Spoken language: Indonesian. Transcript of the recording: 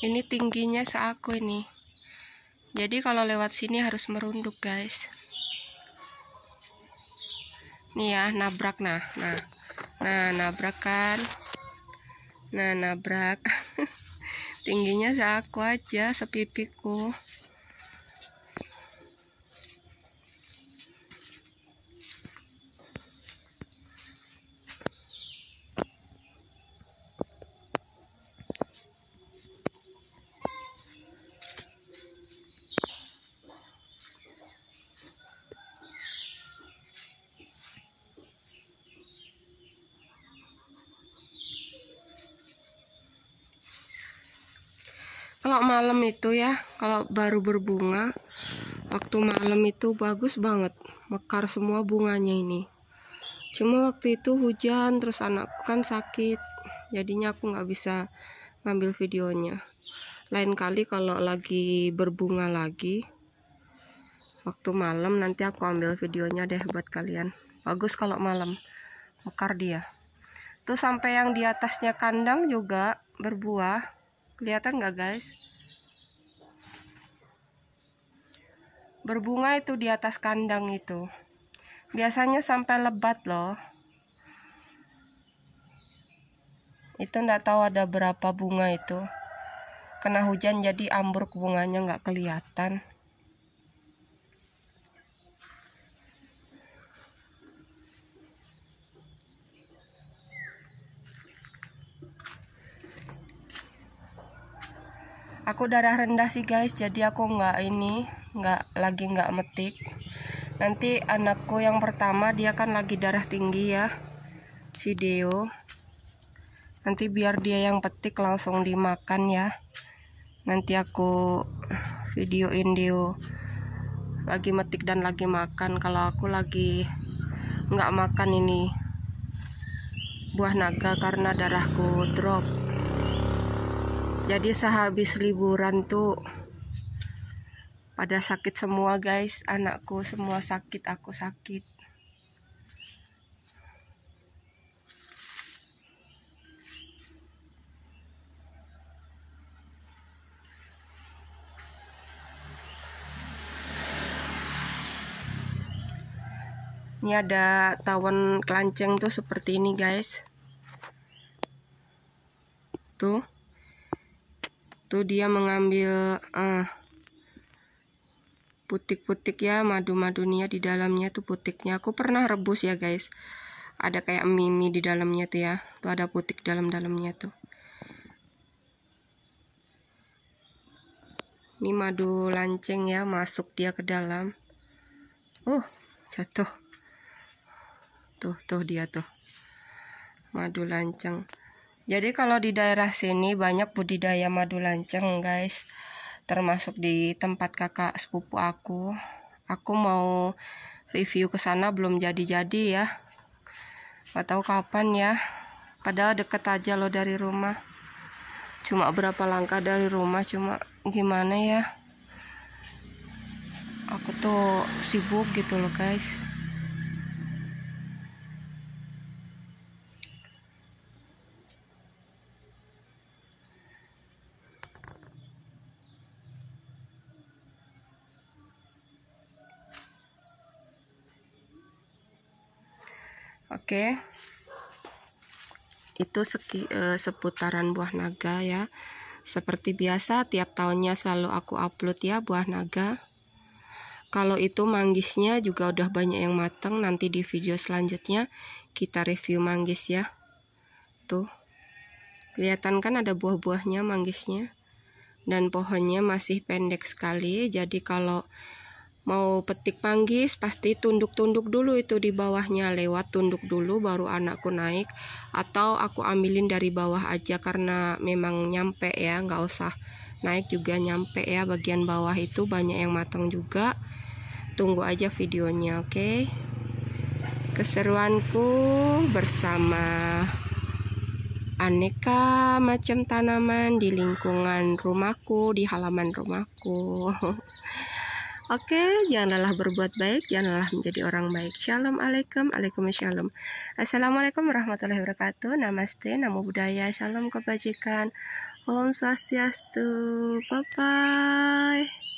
ini tingginya seaku ini jadi kalau lewat sini harus merunduk guys nih ya nabrak nah nah nah nabrak kan nah nabrak tingginya seaku aja sepipiku kalau malam itu ya kalau baru berbunga waktu malam itu bagus banget mekar semua bunganya ini cuma waktu itu hujan terus anakku kan sakit jadinya aku nggak bisa ngambil videonya lain kali kalau lagi berbunga lagi waktu malam nanti aku ambil videonya deh buat kalian bagus kalau malam mekar dia tuh sampai yang di atasnya kandang juga berbuah kelihatan nggak guys berbunga itu di atas kandang itu biasanya sampai lebat loh itu nggak tahu ada berapa bunga itu kena hujan jadi ambruk bunganya nggak kelihatan aku darah rendah sih guys jadi aku nggak ini nggak lagi nggak metik nanti anakku yang pertama dia kan lagi darah tinggi ya si Deo nanti biar dia yang petik langsung dimakan ya nanti aku videoin Deo lagi metik dan lagi makan kalau aku lagi nggak makan ini buah naga karena darahku drop jadi sehabis liburan tuh pada sakit semua guys anakku semua sakit aku sakit Ini ada tawon kelanceng tuh seperti ini guys. Tuh itu dia mengambil ah, putik-putik ya madu-madunya di dalamnya tuh putiknya aku pernah rebus ya guys ada kayak mimi di dalamnya tuh ya tuh ada putik dalam-dalamnya tuh ini madu lanceng ya masuk dia ke dalam uh jatuh tuh tuh dia tuh madu lanceng jadi kalau di daerah sini banyak budidaya madu lanceng guys Termasuk di tempat kakak sepupu aku Aku mau review ke sana belum jadi-jadi ya Gak tahu kapan ya Padahal deket aja loh dari rumah Cuma berapa langkah dari rumah Cuma gimana ya Aku tuh sibuk gitu loh guys Oke. Itu seki, uh, seputaran buah naga ya. Seperti biasa tiap tahunnya selalu aku upload ya buah naga. Kalau itu manggisnya juga udah banyak yang mateng nanti di video selanjutnya kita review manggis ya. Tuh. Kelihatan kan ada buah-buahnya manggisnya. Dan pohonnya masih pendek sekali jadi kalau mau petik panggis pasti tunduk-tunduk dulu itu di bawahnya lewat tunduk dulu baru anakku naik atau aku ambilin dari bawah aja karena memang nyampe ya nggak usah naik juga nyampe ya bagian bawah itu banyak yang matang juga tunggu aja videonya oke okay? keseruanku bersama aneka macam tanaman di lingkungan rumahku di halaman rumahku Oke, janganlah berbuat baik, janganlah menjadi orang baik. Shalom alaikum, shalom. Assalamualaikum warahmatullahi wabarakatuh. Namaste, namo buddhaya, shalom kebajikan. Om swastiastu. Bye bye.